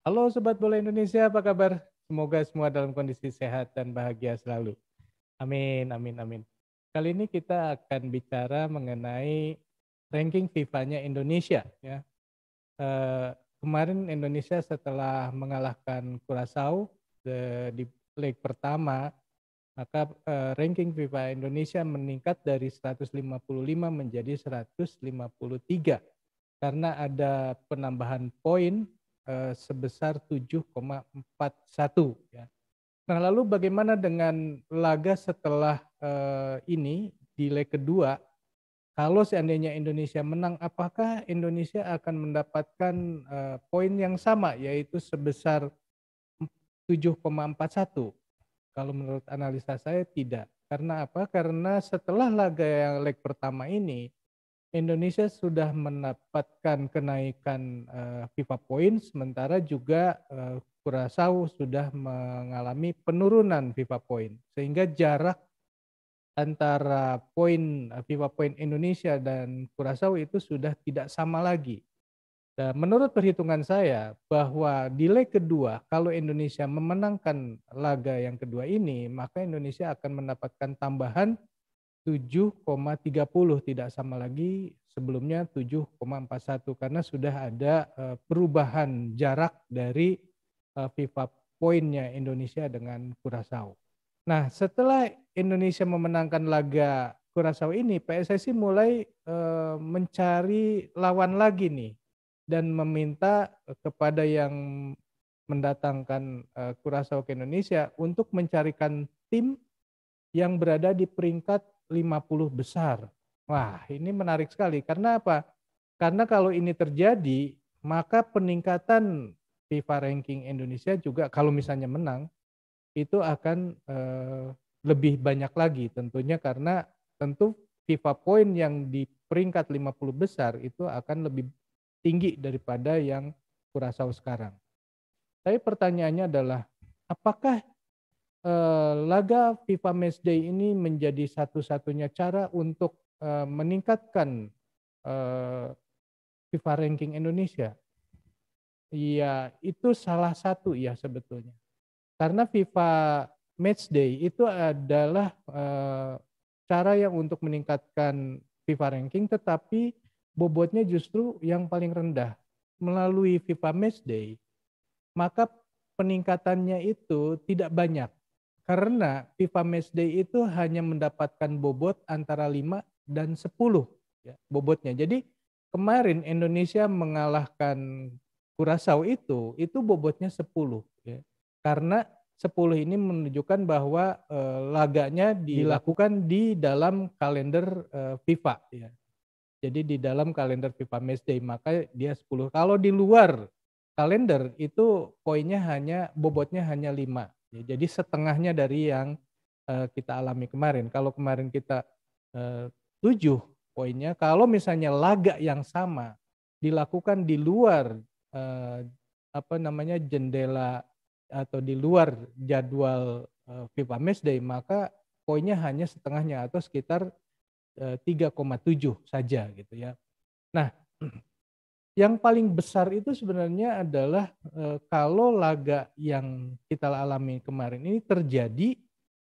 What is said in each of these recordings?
Halo Sobat Bola Indonesia, apa kabar? Semoga semua dalam kondisi sehat dan bahagia selalu. Amin, amin, amin. Kali ini kita akan bicara mengenai ranking FIFA-nya Indonesia. Ya. E, kemarin Indonesia setelah mengalahkan Kurasau eh, di leg pertama, maka e, ranking FIFA Indonesia meningkat dari 155 menjadi 153 karena ada penambahan poin Eh, sebesar 7,41 ya. Nah, lalu bagaimana dengan laga setelah eh, ini di leg kedua? Kalau seandainya Indonesia menang, apakah Indonesia akan mendapatkan eh, poin yang sama yaitu sebesar 7,41? Kalau menurut analisa saya tidak. Karena apa? Karena setelah laga yang leg pertama ini, Indonesia sudah mendapatkan kenaikan uh, FIFA points, sementara juga uh, eh, Kurasau sudah mengalami penurunan FIFA point sehingga jarak antara poin eh, FIFA point Indonesia dan Kurasau itu sudah tidak sama lagi. Dan menurut perhitungan saya bahwa delay kedua kalau Indonesia memenangkan laga yang kedua ini, maka Indonesia akan mendapatkan tambahan 7,30 tidak sama lagi sebelumnya 7,41 karena sudah ada eh, perubahan jarak dari eh, FIFA poinnya Indonesia dengan Kurasau. Nah, setelah Indonesia memenangkan laga Kurasau ini, PSSI mulai eh, mencari lawan lagi nih dan meminta kepada yang mendatangkan Kurasau ke Indonesia untuk mencarikan tim yang berada di peringkat 50 besar. Wah, ini menarik sekali. Karena apa? Karena kalau ini terjadi, maka peningkatan FIFA ranking Indonesia juga kalau misalnya menang, itu akan eh, lebih banyak lagi tentunya karena tentu FIFA point yang di peringkat 50 besar itu akan lebih tinggi daripada yang kurasa sekarang. Tapi pertanyaannya adalah apakah Eh, laga FIFA Matchday ini menjadi satu-satunya cara untuk eh, meningkatkan eh, FIFA ranking Indonesia? Iya, itu salah satu ya sebetulnya. Karena FIFA Matchday itu adalah cara yang untuk meningkatkan FIFA ranking, tetapi bobotnya justru yang paling rendah. Melalui FIFA Matchday, maka peningkatannya itu tidak banyak karena FIFA Matchday itu hanya mendapatkan bobot antara 5 dan 10 ya, bobotnya. Jadi kemarin Indonesia mengalahkan Kurasau itu, itu bobotnya 10. Ya. Karena 10 ini menunjukkan bahwa e, laganya dilakukan di dalam kalender e, FIFA ya. Jadi di dalam kalender FIFA Matchday maka dia 10. Kalau di luar kalender itu poinnya hanya bobotnya hanya 5. Ya, jadi setengahnya dari yang uh, kita alami kemarin. Kalau kemarin kita eh, tujuh poinnya, kalau misalnya laga yang sama dilakukan di luar uh, apa namanya jendela atau di luar jadwal uh, FIFA Matchday, maka poinnya hanya setengahnya atau sekitar 3,7 saja gitu ya. Nah, yang paling besar itu sebenarnya adalah eh, kalau laga yang kita alami kemarin ini terjadi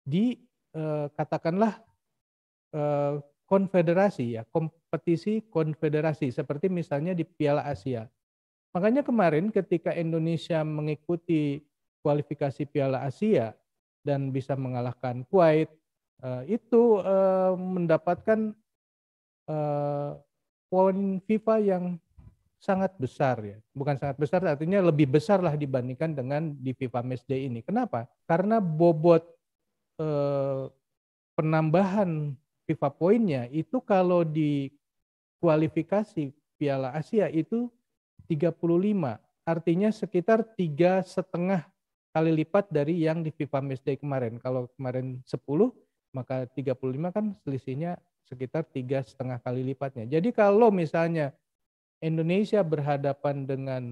di eh, katakanlah eh, konfederasi ya, kompetisi konfederasi seperti misalnya di Piala Asia. Makanya kemarin ketika Indonesia mengikuti kualifikasi Piala Asia dan bisa mengalahkan Kuwait, itu mendapatkan poin FIFA yang sangat besar ya. Bukan sangat besar artinya lebih besar lah dibandingkan dengan di FIFA Day ini. Kenapa? Karena bobot eh, penambahan FIFA poinnya itu kalau di kualifikasi Piala Asia itu 35. Artinya sekitar tiga setengah kali lipat dari yang di FIFA Day kemarin. Kalau kemarin 10, maka 35 kan selisihnya sekitar tiga setengah kali lipatnya. Jadi kalau misalnya Indonesia berhadapan dengan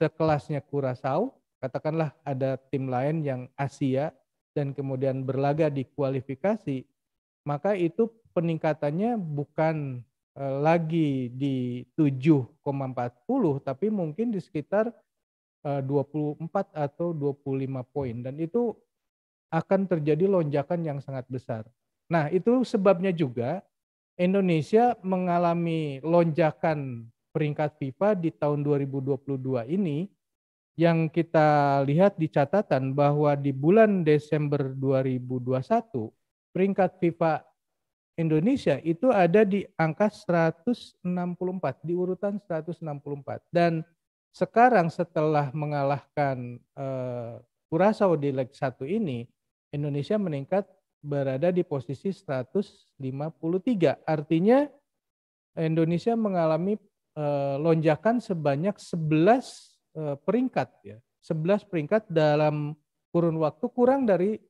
sekelasnya kurasau, katakanlah ada tim lain yang Asia dan kemudian berlaga di kualifikasi, maka itu peningkatannya bukan e, lagi di 7,40 tapi mungkin di sekitar 24 e, atau 25 poin dan itu akan terjadi lonjakan yang sangat besar. Nah, itu sebabnya juga Indonesia mengalami lonjakan peringkat FIFA di tahun 2022 ini yang kita lihat di catatan bahwa di bulan Desember 2021 peringkat FIFA Indonesia itu ada di angka 164 di urutan 164 dan sekarang setelah mengalahkan Kurasaw eh, di leg 1 ini Indonesia meningkat berada di posisi 153 artinya Indonesia mengalami Eh, lonjakan sebanyak 11 eh, peringkat ya. 11 peringkat dalam kurun waktu kurang dari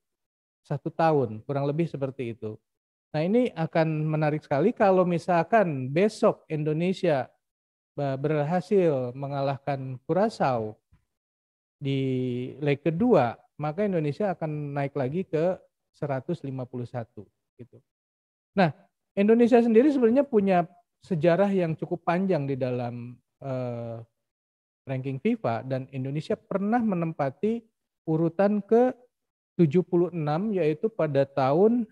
satu tahun, kurang lebih seperti itu. Nah ini akan menarik sekali kalau misalkan besok Indonesia eh, berhasil mengalahkan Kurasau di leg kedua, maka Indonesia akan naik lagi ke 151 gitu. Nah, Indonesia sendiri sebenarnya punya sejarah yang cukup panjang di dalam uh, ranking FIFA dan Indonesia pernah menempati urutan ke 76 yaitu pada tahun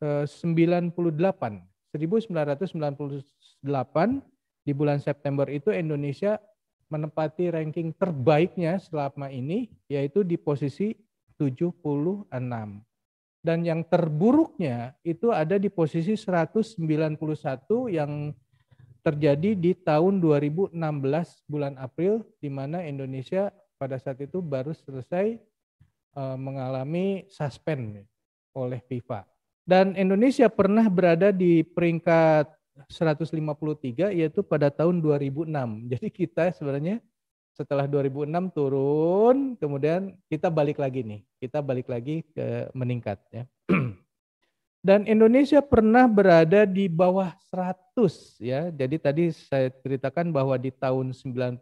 uh, 98 1998 di bulan September itu Indonesia menempati ranking terbaiknya selama ini yaitu di posisi 76. Dan yang terburuknya itu ada di posisi 191 yang terjadi di tahun 2016 bulan April di mana Indonesia pada saat itu baru selesai eh, mengalami suspend oleh FIFA. Dan Indonesia pernah berada di peringkat 153 yaitu pada tahun 2006. Jadi kita sebenarnya setelah 2006 turun, kemudian kita balik lagi nih. Kita balik lagi ke meningkat ya. dan Indonesia pernah berada di bawah 100 ya. Jadi tadi saya ceritakan bahwa di tahun 98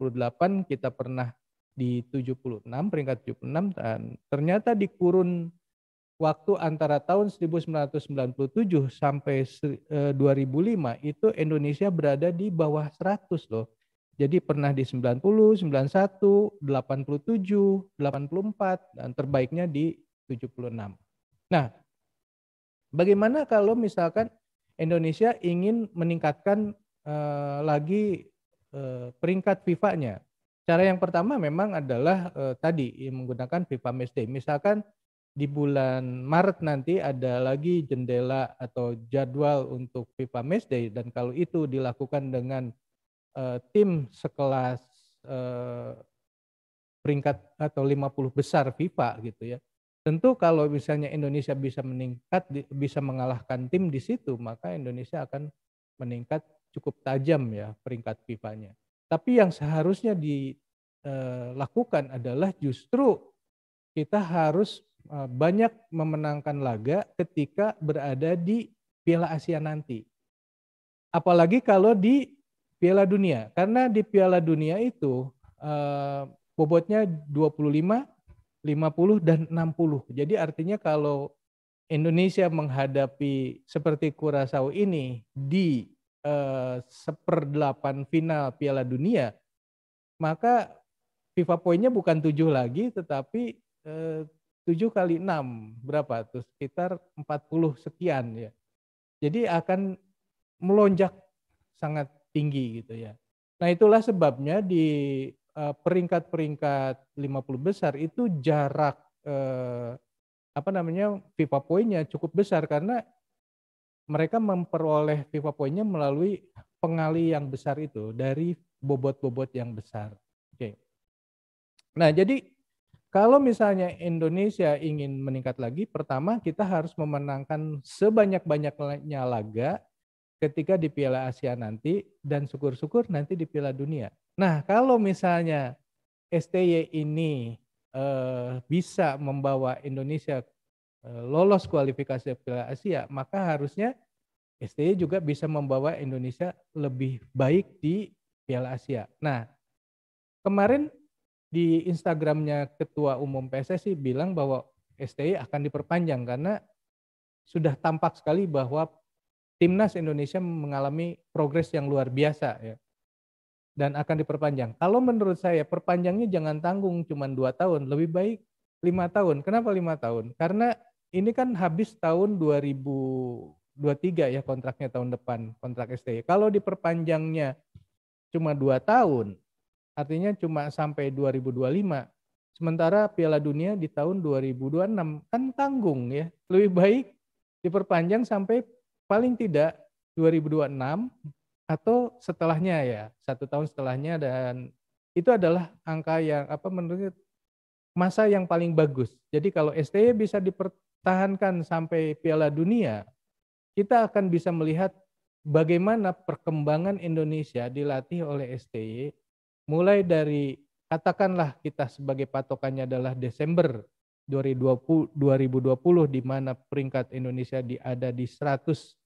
kita pernah di 76 peringkat 76 dan ternyata di kurun waktu antara tahun 1997 sampai 2005 eh, itu Indonesia berada di bawah 100 loh. Jadi pernah di 90, 91, 87, 84 dan terbaiknya di 76. Nah, Bagaimana kalau misalkan Indonesia ingin meningkatkan uh, lagi uh, peringkat FIFA-nya? Cara yang pertama memang adalah uh, tadi menggunakan FIFA Matchday. Misalkan di bulan Maret nanti ada lagi jendela atau jadwal untuk FIFA Matchday, dan kalau itu dilakukan dengan uh, tim sekelas uh, peringkat atau 50 besar FIFA gitu ya Tentu kalau misalnya Indonesia bisa meningkat, bisa mengalahkan tim di situ, maka Indonesia akan meningkat cukup tajam ya peringkat pipanya. Tapi yang seharusnya dilakukan eh, adalah justru kita harus eh, banyak memenangkan laga ketika berada di Piala Asia nanti. Apalagi kalau di Piala Dunia. Karena di Piala Dunia itu eh, bobotnya 25, 50 dan 60. Jadi artinya kalau Indonesia menghadapi seperti Kurasau ini di eh, seperdelapan final Piala Dunia, maka FIFA poinnya bukan tujuh lagi tetapi eh, tujuh kali enam berapa tuh sekitar 40 sekian ya. Jadi akan melonjak sangat tinggi gitu ya. Nah, itulah sebabnya di Eh, peringkat-peringkat 50 besar itu jarak eh, apa namanya pipa poinnya cukup besar karena mereka memperoleh pipa poinnya melalui pengali yang besar itu dari bobot-bobot yang besar. Oke. Nah, jadi kalau misalnya Indonesia ingin meningkat lagi, pertama kita harus memenangkan sebanyak-banyaknya laga ketika di Piala Asia nanti dan syukur-syukur nanti di Piala Dunia. Nah, kalau misalnya STY ini eh, bisa membawa Indonesia eh, lolos kualifikasi Piala Asia, maka harusnya STY juga bisa membawa Indonesia lebih baik di Piala Asia. Nah, kemarin di Instagramnya Ketua Umum PSSI bilang bahwa STY akan diperpanjang karena sudah tampak sekali bahwa timnas Indonesia mengalami progres yang luar biasa ya dan akan diperpanjang. Kalau menurut saya perpanjangnya jangan tanggung cuma dua tahun, lebih baik lima tahun. Kenapa lima tahun? Karena ini kan habis tahun 2023 ya kontraknya tahun depan kontrak STI. Kalau diperpanjangnya cuma dua tahun, artinya cuma sampai 2025. Sementara Piala Dunia di tahun 2026 kan tanggung ya. Lebih baik diperpanjang sampai paling tidak 2026 atau setelahnya ya satu tahun setelahnya dan itu adalah angka yang apa menurut masa yang paling bagus. Jadi kalau STY bisa dipertahankan sampai Piala Dunia, kita akan bisa melihat bagaimana perkembangan Indonesia dilatih oleh STY mulai dari katakanlah kita sebagai patokannya adalah Desember 2020 2020 di mana peringkat Indonesia di ada di 164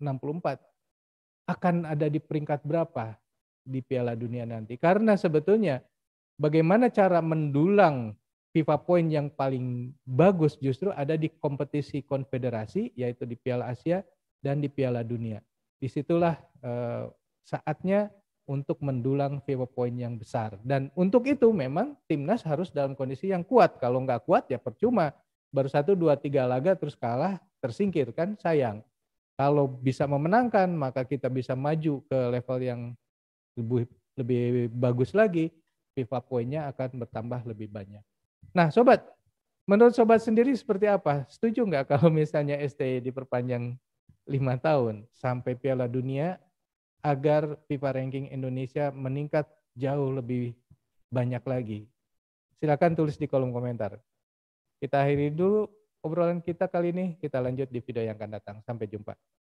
akan ada di peringkat berapa di Piala Dunia nanti. Karena sebetulnya bagaimana cara mendulang FIFA point yang paling bagus justru ada di kompetisi konfederasi yaitu di Piala Asia dan di Piala Dunia. Disitulah eh, saatnya untuk mendulang FIFA point yang besar. Dan untuk itu memang timnas harus dalam kondisi yang kuat. Kalau nggak kuat ya percuma. Baru satu, dua, tiga laga terus kalah, tersingkir kan sayang. Kalau bisa memenangkan, maka kita bisa maju ke level yang lebih lebih bagus lagi. FIFA poinnya akan bertambah lebih banyak. Nah, sobat, menurut sobat sendiri seperti apa? Setuju nggak kalau misalnya STI diperpanjang lima tahun sampai Piala Dunia agar FIFA ranking Indonesia meningkat jauh lebih banyak lagi? Silakan tulis di kolom komentar. Kita akhiri dulu obrolan kita kali ini. Kita lanjut di video yang akan datang. Sampai jumpa.